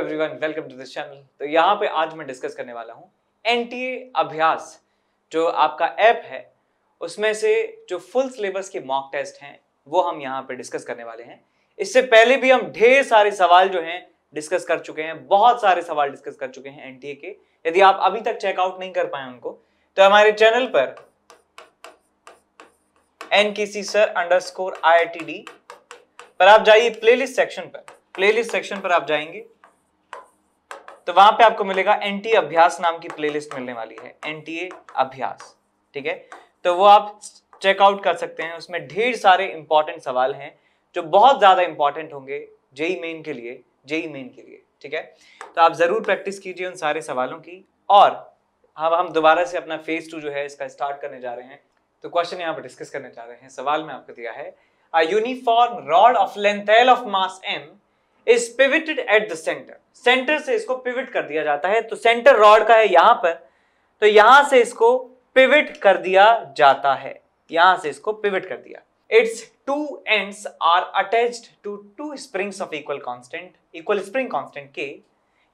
Everyone welcome to this channel तो यहाँ पे आज मैं डिस्कस करने वाला हूँ एन अभ्यास जो आपका ऐप है उसमें से जो फुल सिलेबस के मॉक टेस्ट हैं वो हम यहाँ पे डिस्कस करने वाले हैं इससे पहले भी हम ढेर सारे सवाल जो हैं डिस्कस कर चुके हैं बहुत सारे सवाल डिस्कस कर चुके हैं एनटीए के यदि आप अभी तक चेकआउट नहीं कर पाए उनको तो हमारे चैनल पर N K C sir underscore I पर आप जाइए प्लेलिस्ट सेक्शन पर प्लेलिस्ट सेक्शन पर आप जाएंगे तो वहां पे आपको मिलेगा एनटीए अभ्यास नाम की प्लेलिस्ट मिलने वाली है एनटीए अभ्यास ठीक है तो वो आप चेकआउट कर सकते हैं उसमें ढेर सारे इंपॉर्टेंट सवाल हैं जो बहुत ज़्यादा इंपॉर्टेंट होंगे जेई मेन के लिए जेई मेन के लिए ठीक है तो आप ज़रूर प्रैक्टिस कीजिए उन सारे सवालों की और अब हम दोबारा से अपना फेज टू जो है इसका स्टार्ट करने जा रहे हैं तो क्वेश्चन यहाँ पर डिस्कस करने जा रहे हैं सवाल में आपको दिया है uniform rod of length of mass M is pivoted at the centre centre से इसको पिविट कर दिया जाता है तो सेंटर रॉड का है यहां पर तो यहां से इसको पिविट कर दिया जाता है यहां से इसको पिविट कर दिया its two ends are attached to two springs of equal constant equal spring constant के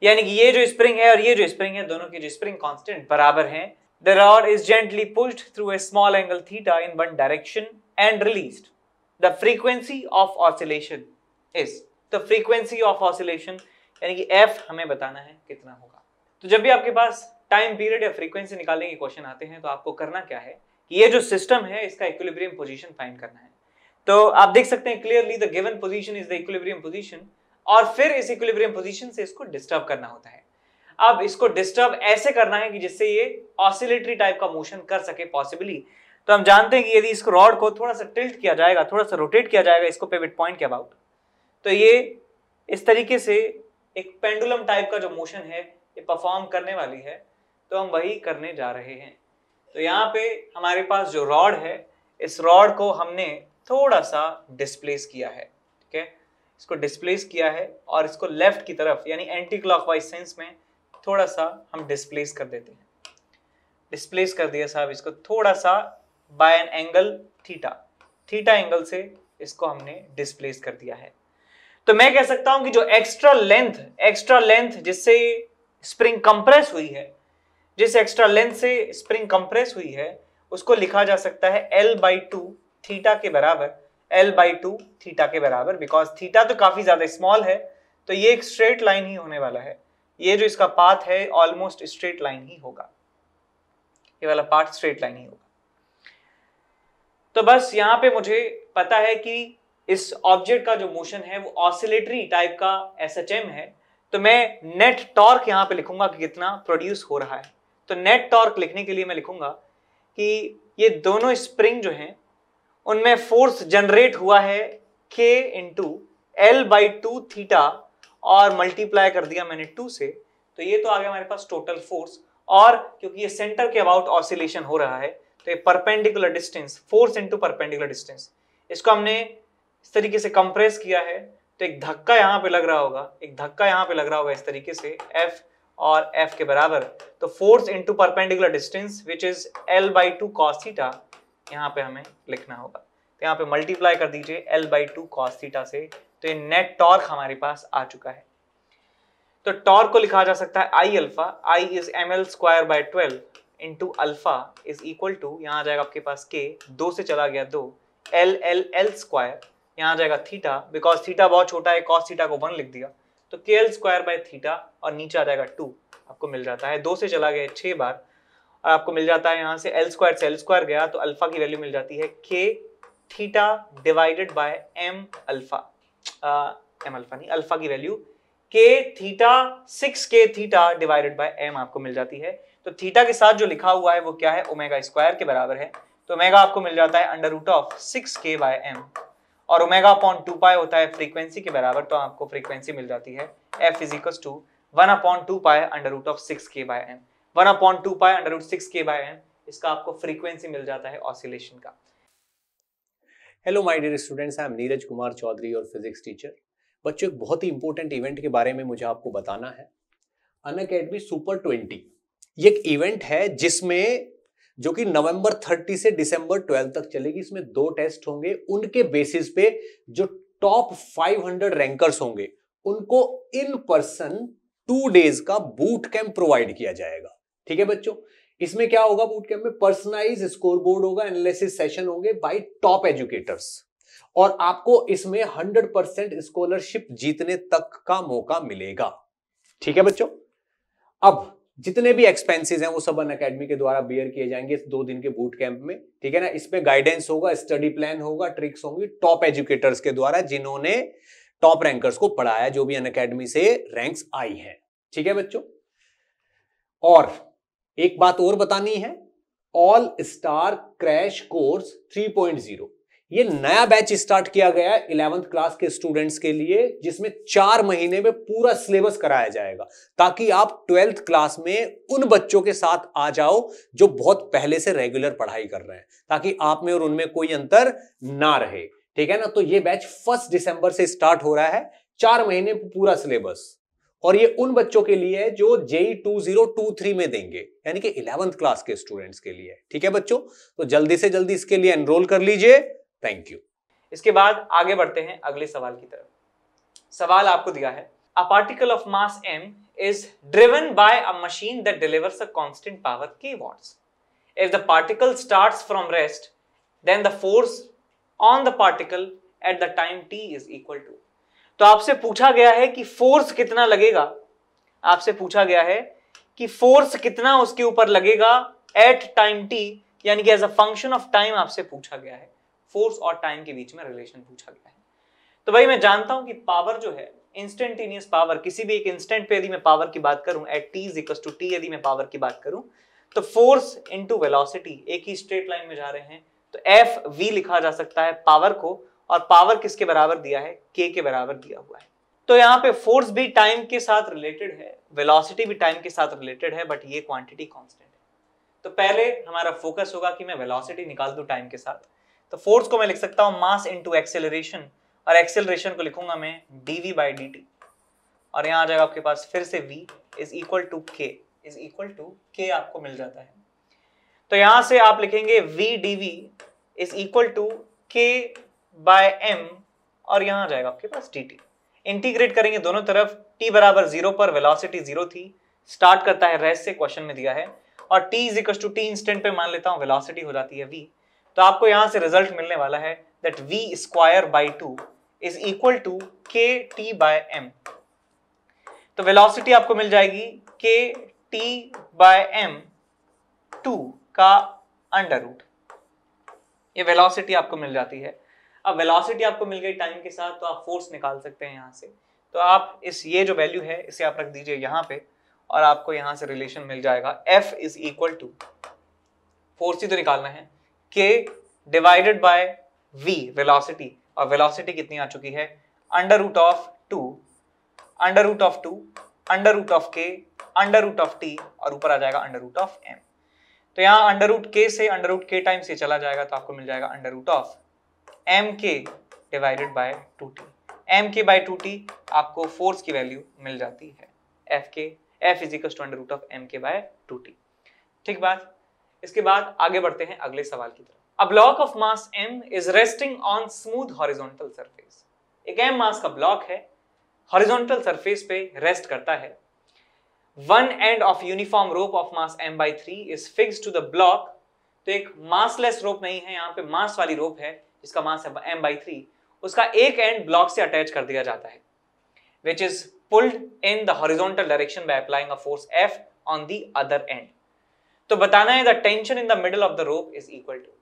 यानी कि ये जो स्प्रिंग है और ये जो स्प्रिंग है दोनों की जो स्प्रिंग कांस्टेंट बराबर हैं the rod is gently pushed through a small angle theta in one direction and released the frequency of oscillation is तो फ्रीक्वेंसी ऑफ ऑसिलेशन यानी कि एफ हमें बताना है कितना होगा तो जब भी आपके पास टाइम पीरियड या फ्रीक्वेंसी निकालने के क्वेश्चन आते हैं तो आपको करना क्या है कि ये जो सिस्टम है इसका इक्विलिब्रियम पोजीशन फाइंड करना है तो आप देख सकते हैं clearly the given position is the equilibrium position और फिर इस इक्विलिब्रियम पोजीशन से इसको डिस्टर्ब करना होता है अब इसको डिस्टर्ब ऐसे करना है कि जिससे ये ऑसिलेटरी टाइप का मोशन कर सके पॉसिबली तो हम जानते हैं कि यदि इसको रॉड को थोड़ा सा टिल्ट किया जाएगा थोड़ा सा रोटेट किया जाएगा इसको पेविट पॉइंट के अबाउट तो ये इस तरीके से एक पेंडुलम टाइप का जो मोशन है ये परफॉर्म करने वाली है तो हम वही करने जा रहे हैं तो यहाँ पे हमारे पास जो रॉड है इस रॉड को हमने थोड़ा सा डिस्प्लेस किया है ठीक है इसको डिस्प्लेस किया है और इसको लेफ्ट की तरफ यानी एंटी क्लॉक सेंस में थोड़ा सा हम डिस्प्लेस कर देते हैं डिस्प्लेस कर दिया साहब इसको थोड़ा सा by an angle theta theta angle से इसको हमने डिस्प्लेस कर दिया है तो मैं कह सकता हूं कि जो एक्स्ट्रा लेंथ एक्स्ट्रा लेंथ जिससे स्प्रिंग कंप्रेस हुई है जिस एक्स्ट्रा लेंथ से स्प्रिंग कंप्रेस हुई है उसको लिखा जा सकता है एल बाई टू थीटा के बराबर एल बाई टू थीटा के बराबर बिकॉज थीटा तो काफ़ी ज़्यादा स्मॉल है तो ये एक स्ट्रेट लाइन ही होने वाला है ये जो इसका पाथ है ऑलमोस्ट स्ट्रेट लाइन ही होगा ये वाला पार्ट स्ट्रेट लाइन ही होगा तो बस यहां पे मुझे पता है कि इस ऑब्जेक्ट का जो मोशन है वो ऑसिलेटरी टाइप का एस है तो मैं नेट टॉर्क यहां पे लिखूंगा कि कितना प्रोड्यूस हो रहा है तो नेट टॉर्क लिखने के लिए मैं लिखूंगा कि ये दोनों स्प्रिंग जो हैं उनमें फोर्स जनरेट हुआ है K into L by two theta और मल्टीप्लाई कर दिया मैंने टू से तो ये तो आ गया हमारे पास टोटल फोर्स और क्योंकि ये सेंटर के अबाउट ऑसिलेशन हो रहा है तो ये perpendicular distance force into perpendicular distance इसको हमने इस तरीके से कंप्रेस किया है तो एक धक्का यहाँ पे लग रहा होगा एक धक्का यहाँ पे लग रहा होगा इस तरीके से F और F के बराबर तो force into perpendicular distance which is L by two cos theta यहाँ पे हमें लिखना होगा तो यहाँ पे मल्टीप्लाई कर दीजिए एल बाई टू कॉस्थीटा से तो ये नेट टॉर्क हमारे पास आ चुका है तो टॉर्क को लिखा जा सकता है I alpha I is M L square by twelve into alpha is equal to यहाँ आ जाएगा आपके पास के दो से चला गया दो एल एल एल स्क्वायर यहाँ आ जाएगा थीटा बिकॉज थीटा बहुत छोटा है कॉस थीटा को वन लिख दिया तो के एल स्क्वायर बाय थीटा और नीचे आ जाएगा टू आपको मिल जाता है दो से चला गया छः बार और आपको मिल जाता है यहाँ से एल स्क्वायर से एल स्क्वायर गया तो अल्फा की वैल्यू मिल जाती है K theta divided by M alpha M alpha नहीं अल्फा की value K theta six K theta divided by M आपको मिल जाती है तो थीटा के साथ जो लिखा हुआ है वो क्या है ओमेगा स्क्वायर के बराबर है तो ओमेगा आपको मिल जाता है under root of six K by M और ओमेगा अपॉन टू पाए होता है फ्रीक्वेंसी के बराबर तो आपको फ्रीक्वेंसी मिल जाती है F is equal to one upon two pi under root of six K by N one upon two pi under root six K by N इसका आपको फ्रीक्वेंसी मिल जाता है ऑसिलेशन का hello my dear students I am Neeraj Kumar Chaudhary और physics teacher बच्चों एक बहुत ही इंपॉर्टेंट इवेंट के बारे में मुझे आपको बताना है अन अकेडमी सुपर ट्वेंटी ये एक इवेंट है जिसमें जो कि नवंबर 30 से दिसंबर 12 तक चलेगी इसमें दो टेस्ट होंगे उनके बेसिस पे जो टॉप 500 रैंकर्स होंगे उनको इन पर्सन टू डेज का बूट कैंप प्रोवाइड किया जाएगा ठीक है बच्चों इसमें क्या होगा बूट कैंप में पर्सनलाइज स्कोर बोर्ड होगा एनालिसिस सेशन होंगे बाई टॉप एजुकेटर्स और आपको इसमें हंड्रेड परसेंट स्कॉलरशिप जीतने तक का मौका मिलेगा ठीक है बच्चों अब जितने भी एक्सपेंसेस हैं वो सब अन अकेडमी के द्वारा बियर किए जाएंगे इस दो दिन के बूट कैंप में ठीक है ना इसमें गाइडेंस होगा स्टडी प्लान होगा ट्रिक्स होंगी टॉप एजुकेटर्स के द्वारा जिन्होंने टॉप रैंकर्स को पढ़ाया जो भी अन अकेडमी से रैंक्स आई है ठीक है बच्चों और एक बात और बतानी है ऑल स्टार क्रैश कोर्स 3.0 ये नया बैच स्टार्ट किया गया है इलेवंथ क्लास के स्टूडेंट्स के लिए जिसमें चार महीने में पूरा सिलेबस कराया जाएगा ताकि आप ट्वेल्थ क्लास में उन बच्चों के साथ आ जाओ जो बहुत पहले से रेगुलर पढ़ाई कर रहे हैं ताकि आप में और उनमें कोई अंतर ना रहे ठीक है ना तो ये बैच फर्स्ट दिसंबर से स्टार्ट हो रहा है चार महीने पूरा सिलेबस और ये उन बच्चों के लिए है जो JEE two zero two three में देंगे यानी कि इलेवंथ क्लास के स्टूडेंट्स के लिए ठीक है बच्चों तो जल्दी से जल्दी इसके लिए एनरोल कर लीजिए थैंक यू इसके बाद आगे बढ़ते हैं अगले सवाल की तरफ सवाल आपको दिया है a particle of mass M is driven by a machine that delivers a constant power K watts if the particle starts from rest then the force on the particle at the time T is equal to तो आपसे पूछा गया है कि force कितना लगेगा आपसे पूछा गया है कि फोर्स कितना उसके ऊपर लगेगा एट टाइम टी यानी कि as a function of time आपसे पूछा गया है फोर्स और टाइम के बीच में रिलेशन पूछा गया है तो भाई मैं जानता हूं कि पावर जो है इंस्टेंटेनियस पावर किसी भी एक इंस्टेंट पे यदि मैं पावर की बात करूं at T is equal to T यदि मैं पावर की बात करूं तो फोर्स इंटू वेलोसिटी एक ही स्ट्रेट लाइन में जा रहे हैं तो एफ वी लिखा जा सकता है पावर को और पावर किसके बराबर दिया है के के बराबर दिया हुआ है तो यहाँ पे फोर्स भी टाइम के साथ रिलेटेड है वेलोसिटी भी टाइम के साथ रिलेटेड है बट ये क्वांटिटी कांस्टेंट है तो पहले हमारा फोकस होगा कि मैं वेलोसिटी निकाल दूं टाइम के साथ तो फोर्स को मैं लिख सकता हूं मास इंटू एक्सेलरेशन और एक्सेलरेशन को लिखूंगा मैं D V by D T और यहां आ जाएगा आपके पास फिर से V is equal to K is equal to K आपको मिल जाता है तो यहां से आप लिखेंगे V D V is equal to K by M और यहां आ जाएगा आपके पास डी टी इंटीग्रेट करेंगे दोनों तरफ टी बराबर जीरो पर वेलोसिटी जीरो थी स्टार्ट करता है से क्वेश्चन में दिया है और T is equal to T instant पे मान लेता हूं वेलोसिटी हो जाती है वी तो आपको यहां से रिजल्ट मिलने वाला है that V square by two is equal to K T by M तो वेलोसिटी आपको मिल जाएगी K T by M two का अंडर रूट ये वेलोसिटी आपको मिल जाती है अब वेलोसिटी आपको मिल गई टाइम के साथ तो आप फोर्स निकाल सकते हैं यहां से तो आप इस ये जो वैल्यू है इसे आप रख दीजिए यहां पे और आपको यहां से रिलेशन मिल जाएगा F is equal to force ही तो निकालना है K divided by V velocity और वेलोसिटी कितनी आ चुकी है under root of two under root of two under root of K under root of T और ऊपर आ जाएगा अंडर रूट ऑफ एम तो यहाँ अंडर रूट के से अंडर रूट के टाइम से चला जाएगा तो आपको मिल जाएगा under root of M K divided by two T M K by two T आपको फोर्स की वैल्यू मिल जाती है F K F equals to under root of M K by two T ठीक बात इसके बाद आगे बढ़ते हैं अगले सवाल की तरफ a block of mass M is resting on smooth horizontal surface एक एम मास का ब्लॉक है हॉरिजॉन्टल सरफेस पे रेस्ट करता है one end of uniform rope of mass M by three is fix to the block तो एक massless रोप नहीं है यहाँ पे मास वाली रोप है जिसका मास है एम बाई थ्री उसका एक एंड ब्लॉक से अटैच कर दिया जाता है which is pulled in the horizontal direction by applying a force F on the other end तो बताना है the tension in the middle of the rope is equal to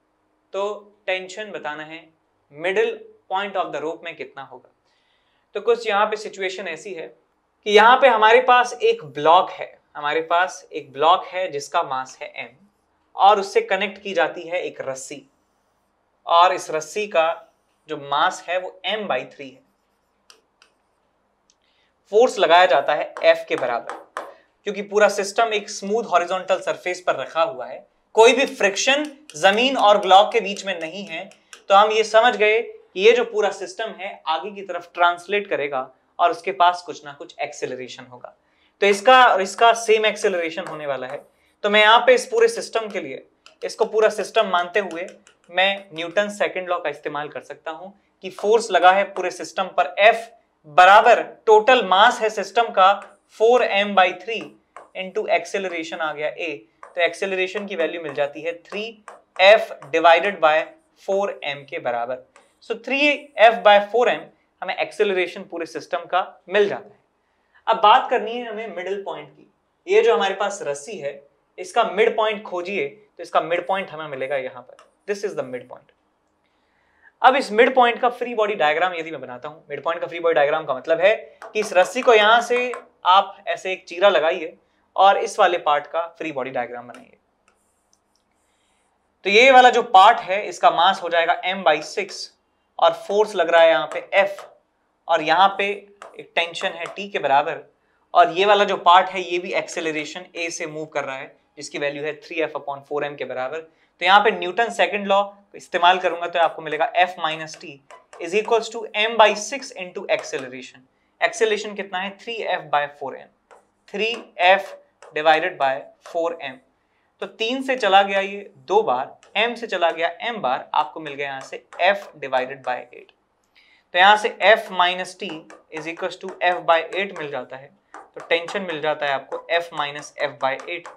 तो टेंशन बताना है middle point of the rope में कितना होगा तो कुछ यहाँ पे सिचुएशन ऐसी है कि यहाँ पे हमारे पास एक ब्लॉक है हमारे पास एक ब्लॉक है जिसका मास है एम और उससे कनेक्ट की जाती है एक रस्सी और इस रस्सी का जो मास है वो एम बाई थ्री है फोर्स लगाया जाता है एफ के बराबर क्योंकि पूरा सिस्टम एक स्मूथ हॉरिजॉन्टल सरफेस पर रखा हुआ है कोई भी फ्रिक्शन जमीन और ब्लॉक के बीच में नहीं है तो हम ये समझ गए कि ये जो पूरा सिस्टम है आगे की तरफ ट्रांसलेट करेगा और उसके पास कुछ ना कुछ एक्सेलरेशन होगा तो इसका इसका सेम एक्सेलरेशन होने वाला है तो मैं यहाँ पे इस पूरे सिस्टम के लिए इसको पूरा सिस्टम मानते हुए मैं न्यूटन सेकेंड लॉ का इस्तेमाल कर सकता हूँ कि फोर्स लगा है पूरे सिस्टम पर एफ बराबर टोटल मास है सिस्टम का four M by three into acceleration आ गया ए तो एक्सेलरेशन की वैल्यू मिल जाती है three F divided by four M के बराबर so three F by four M हमें एक्सेलरेशन पूरे सिस्टम का मिल जाता है अब बात करनी है हमें मिडिल पॉइंट की ये जो हमारे पास रस्सी है इसका मिड पॉइंट खोजिए तो इसका मिड पॉइंट हमें मिलेगा यहां पर this is the mid point अब इस मिड पॉइंट का फ्री बॉडी डायग्राम यदि मैं बनाता हूं मिड पॉइंट का फ्री बॉडी डायग्राम का मतलब है कि इस रस्सी को यहां से आप ऐसे एक चीरा लगाइए और इस वाले पार्ट का फ्री बॉडी डायग्राम बनाइए तो ये वाला जो पार्ट है इसका मास हो जाएगा एम बाई सिक्स और फोर्स लग रहा है यहाँ पे एफ और यहाँ पे एक टेंशन है टी के बराबर और ये वाला जो पार्ट है ये भी एक्सेलरेशन ए से मूव कर रहा है जिसकी वैल्यू है three F upon four M के बराबर तो यहाँ पे न्यूटन सेकंड लॉ इस्तेमाल करूंगा तो आपको मिलेगा F minus T is equals to M by six into acceleration acceleration कितना है three F by four M three F divided by four M तो तीन से चला गया ये दो बार एम से चला गया एम बार आपको मिल गया यहां से एफ डिवाइडेड बाय एट तो यहां से F minus T is equal to F by eight मिल जाता है तो टेंशन मिल जाता है आपको F minus F by eight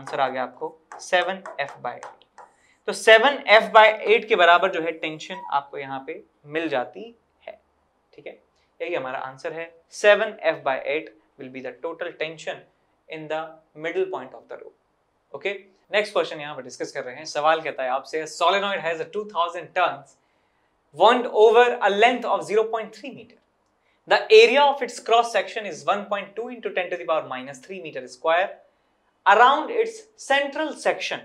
answer आ गया आपको सेवन एफ बाई एट तो सेवन एफ बाई एट के बराबर जो है टेंशन आपको यहाँ पे मिल जाती है ठीक है यही हमारा आंसर है seven F by eight will be the total tension in the middle point of the rope okay next question यहाँ पर डिस्कस कर रहे हैं सवाल कहता है आपसे solenoid has a 2000 turns wound over a length of 0.3 metre the area of its cross section is 1.2 point two into ten to the power minus three metre square around its central section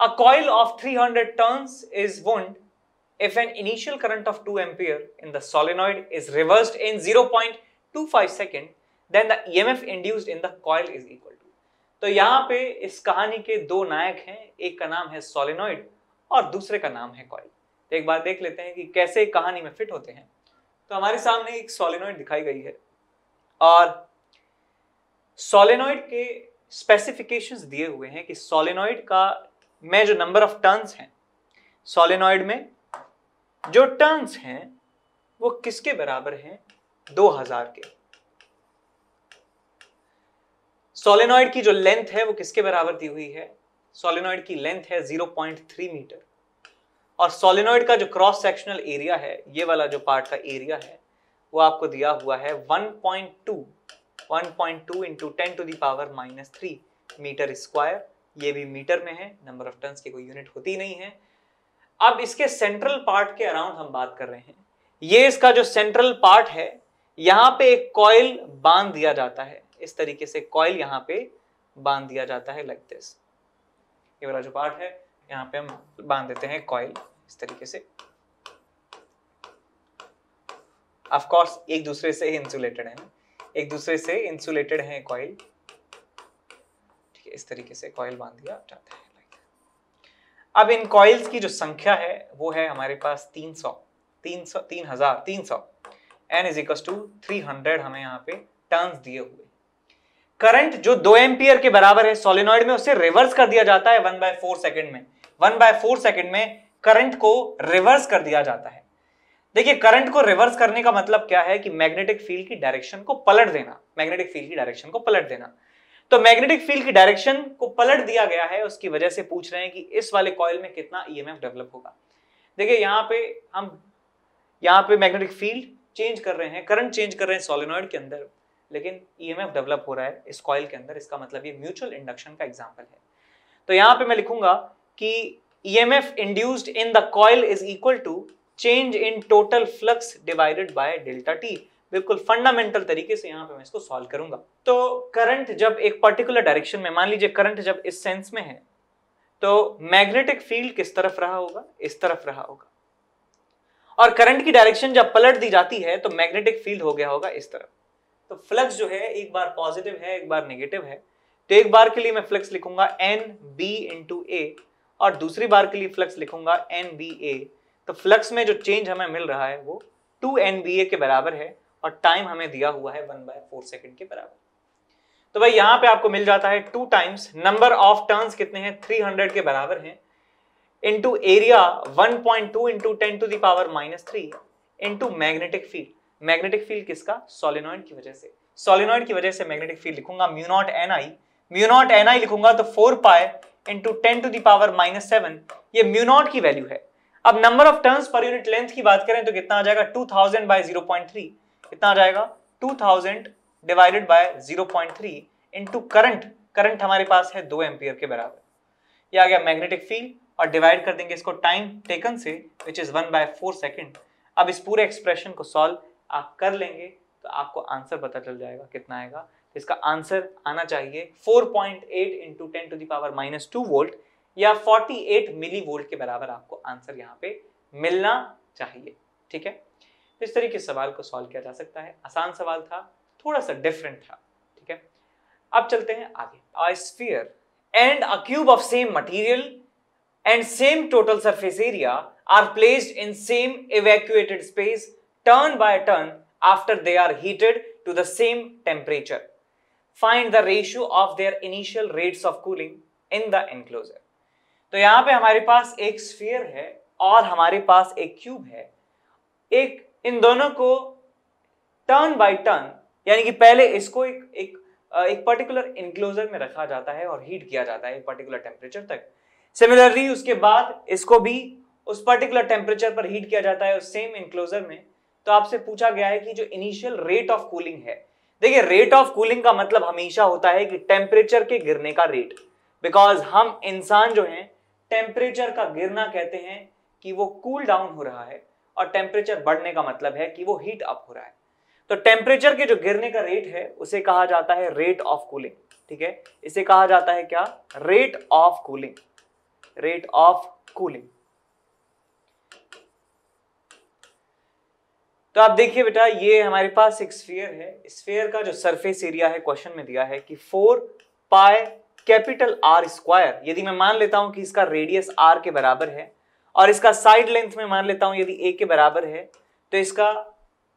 a coil 300 turns is wound If an initial current of 2 ampere in the solenoid is reversed in 0.25 second, then the EMF induced in the coil is equal to. तो यहाँ पे इस कहानी के दो नायक हैं एक का नाम है सोलेनोइड और दूसरे का नाम है कॉयल तो एक बार देख लेते हैं कि कैसे कहानी में फिट होते हैं तो हमारे सामने एक सोलेनोइड दिखाई गई है और सोलेनोइड के स्पेसिफिकेशंस दिए हुए हैं कि सोलेनोइड का में जो नंबर ऑफ टर्न्स हैं सोलेनोइड में जो टर्न्स हैं वो किसके बराबर हैं 2000 के सोलेनॉइड की जो लेंथ है वो किसके बराबर दी हुई है सोलेनॉइड की लेंथ है 0.3 मीटर और सोलेनॉइड का जो क्रॉस सेक्शनल एरिया है ये वाला जो पार्ट का एरिया है वो आपको दिया हुआ है 1.2 1.2 into ten to the power minus three metre square ये भी मीटर में है नंबर ऑफ टर्न्स की कोई यूनिट होती नहीं है अब इसके सेंट्रल पार्ट के अराउंड हम बात कर रहे हैं ये इसका जो सेंट्रल पार्ट है यहां पे एक कॉयल बांध दिया जाता है इस तरीके से कॉयल यहां पे बांध दिया जाता है लाइक दिस ये वाला जो पार्ट है यहां पे हम बांध देते हैं कॉयल इस तरीके से कोर्स एक दूसरे से ही इंसुलेटेड है एक दूसरे से इंसुलेटेड है कॉयल ठीक है इस तरीके से कॉयल बांध दिया जाता है अब इन कॉइल्स की जो संख्या है वो है हमारे पास 300 300 3000 300 एन इज इक्वल टू 300 हमें यहाँ पे टर्न्स दिए हुए करंट जो दो एम्पियर के बराबर है सोलिनॉइड में उसे रिवर्स कर दिया जाता है वन बाय फोर सेकेंड में वन बाय फोर सेकेंड में करंट को रिवर्स कर दिया जाता है देखिए करंट को रिवर्स करने का मतलब क्या है कि मैग्नेटिक फील्ड की डायरेक्शन को पलट देना मैग्नेटिक फील्ड की डायरेक्शन को पलट देना तो मैग्नेटिक फील्ड की डायरेक्शन को पलट दिया गया है उसकी वजह से पूछ रहे हैं कि इस वाले कॉयल में कितना ईएमएफ डेवलप होगा देखिए यहाँ पे हम यहाँ पे मैग्नेटिक फील्ड चेंज कर रहे हैं करंट चेंज कर रहे हैं सोलिनॉइड के अंदर लेकिन ईएमएफ डेवलप हो रहा है इस कॉयल के अंदर इसका मतलब ये म्यूचुअल इंडक्शन का एग्जाम्पल है तो यहाँ पे मैं लिखूंगा कि EMF induced in the coil is equal to change in total flux divided by delta T बिल्कुल फंडामेंटल तरीके से यहाँ पे मैं इसको सॉल्व करूंगा तो करंट जब एक पर्टिकुलर डायरेक्शन में मान लीजिए करंट जब इस सेंस में है तो मैग्नेटिक फील्ड किस तरफ रहा होगा इस तरफ रहा होगा और करंट की डायरेक्शन जब पलट दी जाती है तो मैग्नेटिक फील्ड हो गया होगा इस तरफ तो फ्लक्स जो है एक बार पॉजिटिव है एक बार नेगेटिव है तो एक बार के लिए मैं फ्लक्स लिखूंगा एन बी इंटू ए और दूसरी बार के लिए फ्लक्स लिखूंगा एन बी ए तो फ्लक्स में जो चेंज हमें मिल रहा है वो टू एन बी ए के बराबर है और टाइम हमें दिया हुआ है वन बाय फोर सेकेंड के बराबर तो भाई यहाँ पे आपको मिल जाता है two times number of turns कितने हैं थ्री हंड्रेड के बराबर हैं into area one point two into ten to the power minus three into magnetic field magnetic field किसका सोलिनॉइड की वजह से सोलिनॉइड की वजह से मैग्नेटिक फील्ड लिखूंगा mu naught N I mu naught N I लिखूंगा तो four pi into ten to the power minus seven ये म्यूनॉट की वैल्यू है अब number of turns per unit length की बात करें तो कितना आ जाएगा two thousand by zero point three कितना आ जाएगा 2000 divided by 0.3 point three into current current हमारे पास है दो एम्पियर के बराबर ये आ गया मैग्नेटिक फील्ड और डिवाइड कर देंगे इसको टाइम टेकन से which is one by four second अब इस पूरे एक्सप्रेशन को सॉल्व आप कर लेंगे तो आपको आंसर पता चल जाएगा कितना आएगा तो इसका आंसर आना चाहिए 4.8 point eight into ten to the power minus two volt या 48 मिली वोल्ट के बराबर आपको आंसर यहाँ पे मिलना चाहिए ठीक है तो इस तरीके सवाल को सॉल्व किया जा सकता है आसान सवाल था थोड़ा सा डिफरेंट था ठीक है अब चलते हैं आगे sphere and a cube of same material and same total surface area are placed in same evacuated space turn by turn after they are heated to the same temperature find the ratio of their initial rates of cooling in the enclosure तो यहां पे हमारे पास एक sphere है और हमारे पास एक cube है एक इन दोनों को टर्न बाय टर्न यानी कि पहले इसको एक एक एक पर्टिकुलर इंक्लोजर में रखा जाता है और हीट किया जाता है एक पर्टिकुलर टेम्परेचर तक सिमिलरली उसके बाद इसको भी उस पर्टिकुलर टेम्परेचर पर हीट किया जाता है उस सेम इंक्लोजर में तो आपसे पूछा गया है कि जो इनिशियल रेट ऑफ कूलिंग है देखिए रेट ऑफ कूलिंग का मतलब हमेशा होता है कि टेम्परेचर के गिरने का रेट बिकॉज हम इंसान जो है टेम्परेचर का गिरना कहते हैं कि वो कूल cool डाउन हो रहा है और टेम्परेचर बढ़ने का मतलब है कि वो हीट अप हो रहा है तो टेम्परेचर के जो गिरने का रेट है उसे कहा जाता है रेट ऑफ कूलिंग ठीक है इसे कहा जाता है क्या rate of cooling rate of cooling तो आप देखिए बेटा ये हमारे पास एक स्फीयर है स्फीयर का जो सरफेस एरिया है क्वेश्चन में दिया है कि four pi capital R square यदि मैं मान लेता हूं कि इसका रेडियस आर के बराबर है और इसका साइड लेंथ में मान लेता हूं यदि ए के बराबर है तो इसका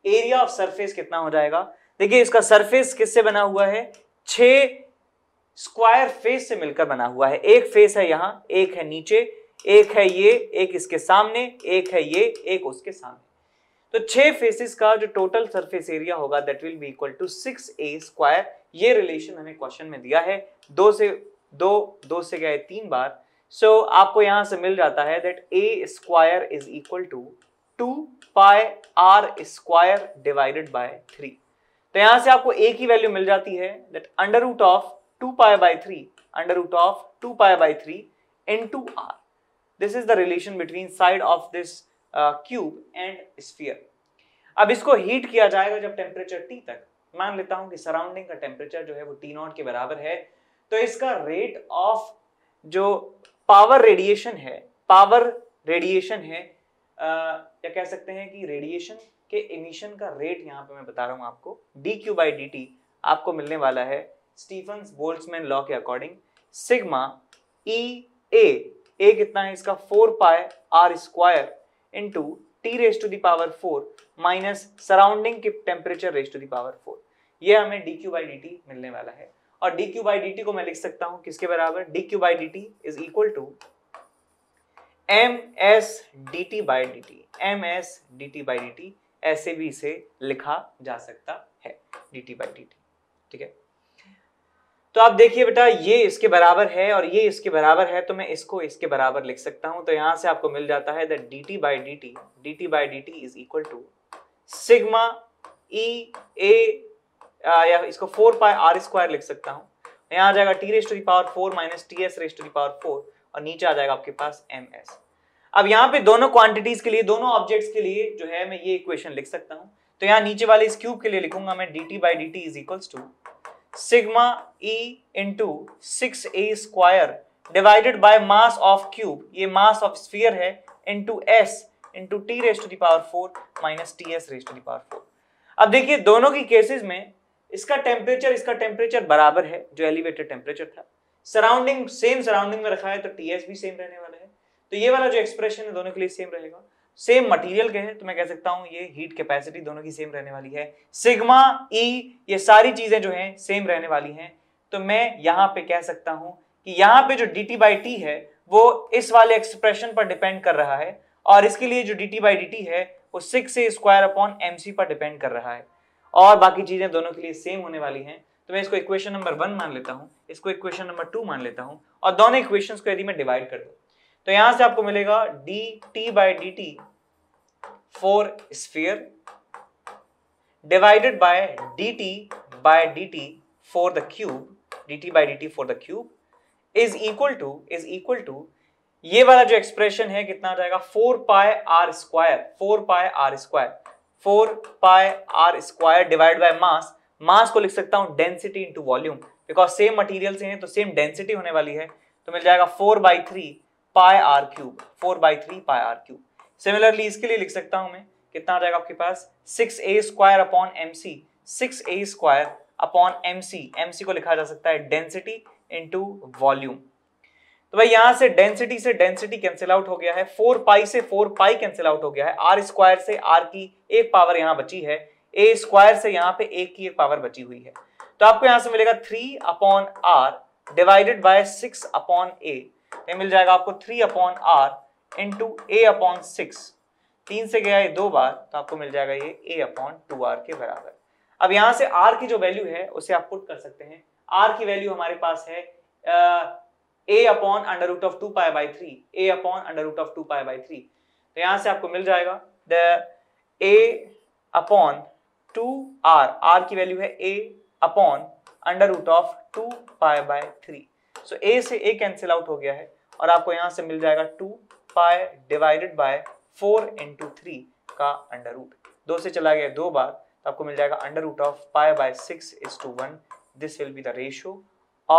एरिया ऑफ सरफेस कितना हो जाएगा देखिए इसका सरफेस किससे बना हुआ है छ स्क्वायर फेस से मिलकर बना हुआ है एक फेस है यहां एक है नीचे एक है ये एक इसके सामने एक है ये एक उसके सामने तो छह फेसेस का जो टोटल सरफेस एरिया होगा that will be equal to six A square ये रिलेशन हमें क्वेश्चन में दिया है दो से दो दो से गए तीन बार सो so, आपको यहां से मिल जाता है that A square is equal to two pi R square divided by three तो यहां से आपको ए की वैल्यू मिल जाती है that under root of two pi by three under root of two pi by three into R this is the relation between side of this cube and sphere अब इसको हीट किया जाएगा जब temperature T तक मान लेता हूं कि सराउंडिंग का टेम्परेचर जो है वो टी नॉट के बराबर है तो इसका रेट ऑफ जो पावर रेडिएशन है पावर रेडिएशन है आ, या कह सकते हैं कि रेडिएशन के इमिशन का रेट यहाँ पे मैं बता रहा हूँ आपको D Q by D T आपको मिलने वाला है स्टीफन बोल्समैन लॉ के according sigma E A A कितना है इसका four pi R square to T raise to the power four minus surrounding के temperature raise to the power four ये हमें D Q by D T मिलने वाला है और D Q by D T को मैं लिख सकता हूं किसके बराबर D Q by D T is equal to M S D T by D T M S D T by D T ऐसे भी इसे लिखा जा सकता है D T by D T ठीक है तो आप देखिए बेटा ये इसके बराबर है और ये इसके बराबर है तो मैं इसको इसके बराबर लिख सकता हूं तो यहां से आपको मिल जाता है that D T by D T D T by D T is equal to sigma E A या इसको फोर पाई आर स्क्वायर लिख सकता हूँ यहाँ आ जाएगा T raise to the power four minus T S raise to the power four और नीचे आ जाएगा आपके पास एम एस अब यहाँ पे दोनों क्वांटिटीज के लिए दोनों ऑब्जेक्ट्स के लिए जो है मैं ये इक्वेशन लिख सकता हूँ तो यहाँ नीचे वाले इस क्यूब के लिए लिखूंगा मैं D T by D T is equals to sigma E into six A square divided by mass of cube ये मास ऑफ स्फीयर है into S into T raise to the power four minus T S raise to the power four अब देखिए दोनों की cases में इसका temperature इसका temperature बराबर है जो एलिवेटेड टेम्परेचर था सराउंडिंग सेम सराउंडिंग में रखा है तो टी भी सेम रहने वाला है तो ये वाला जो एक्सप्रेशन है दोनों के लिए सेम रहेगा सेम मटेरियल के हैं तो मैं कह सकता हूँ ये हीट कैपेसिटी दोनों की सेम रहने वाली है सिग्मा ई e, ये सारी चीजें जो हैं सेम रहने वाली हैं तो मैं यहाँ पे कह सकता हूँ कि यहाँ पे जो डी टी बाई टी है वो इस वाले एक्सप्रेशन पर डिपेंड कर रहा है और इसके लिए जो D T by D T है वो six A square upon M C पर डिपेंड कर रहा है और बाकी चीज़ें दोनों के लिए सेम होने वाली हैं तो मैं इसको इक्वेशन नंबर वन मान लेता हूँ इसको इक्वेशन नंबर टू मान लेता हूं और दोनों इक्वेशन को यदि मैं डिवाइड कर दू तो यहां से आपको मिलेगा D T by D T for divided by D T by D T for the cube D T by D T for the cube is equal to is equal to ये वाला जो एक्सप्रेशन है कितना आ जाएगा four pi R square four pi R square four pi R square divide by mass mass को लिख सकता हूँ density into volume because same material से हैं तो सेम डेंसिटी होने वाली है तो मिल जाएगा four by three pi R cube four by three pi R cube similarly इसके लिए लिख सकता हूँ मैं कितना आ जाएगा आपके पास six A square upon M C six A square upon M C M C को लिखा जा सकता है डेंसिटी इंटू वॉल्यूम तो भाई यहां से डेंसिटी से डेंसिटी कैंसिल आउट हो गया है फोर पाई से फोर पाई कैंसिल आउट हो गया है आर स्क्वायर से आर की एक पावर यहां बची है ए स्क्वायर से यहां पे एक की एक पावर बची हुई है तो आपको यहां से मिलेगा three upon R divided by six upon A ये मिल जाएगा आपको three upon R into A upon six तीन से गया ये दो बार तो आपको मिल जाएगा ये ए अपॉन टू आर के बराबर अब यहां से आर की जो वैल्यू है उसे आप पुट कर सकते हैं आर की वैल्यू हमारे पास है A upon under root of two pi by three A upon under root of two pi by three तो यहां से आपको मिल जाएगा the A upon two R R की वैल्यू है A upon under root of two pi by three so A से A cancel out हो गया है और आपको यहां से मिल जाएगा two pi divided by four into three का अंडर रूट दो से चला गया दो बार तो आपको मिल जाएगा under root of pi by six is to one this will be the ratio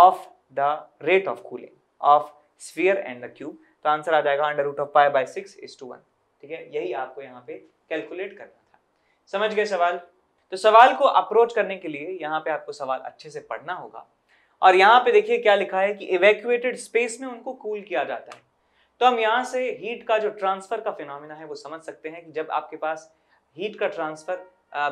of the rate of cooling of sphere and the cube तो आंसर आ जाएगा under root of pi by six is to one ठीक है यही आपको यहाँ पे calculate करना था समझ गए सवाल तो सवाल को अप्रोच करने के लिए यहाँ पे आपको सवाल अच्छे से पढ़ना होगा और यहाँ पे देखिए क्या लिखा है कि इवेक्यूएटेड स्पेस में उनको कूल cool किया जाता है तो हम यहाँ से हीट का जो ट्रांसफर का फिनोमिना है वो समझ सकते हैं कि जब आपके पास हीट का ट्रांसफर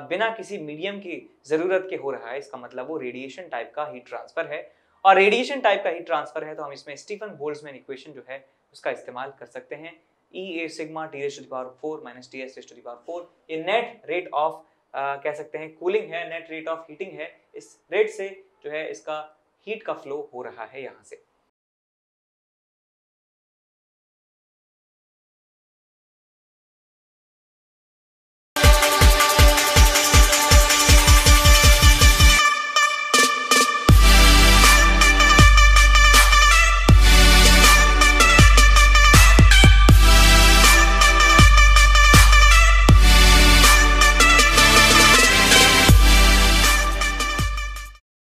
बिना किसी मीडियम की ज़रूरत के हो रहा है इसका मतलब वो रेडिएशन टाइप का हीट ट्रांसफर है और रेडिएशन टाइप का ही ट्रांसफर है तो हम इसमें स्टीफन बोल्ट्जमैन इक्वेशन जो है उसका इस्तेमाल कर सकते हैं E A sigma T S to four minus T S to power four ये नेट रेट ऑफ कह सकते हैं कूलिंग है नेट रेट ऑफ हीटिंग है इस रेट से जो है इसका हीट का फ्लो हो रहा है यहाँ से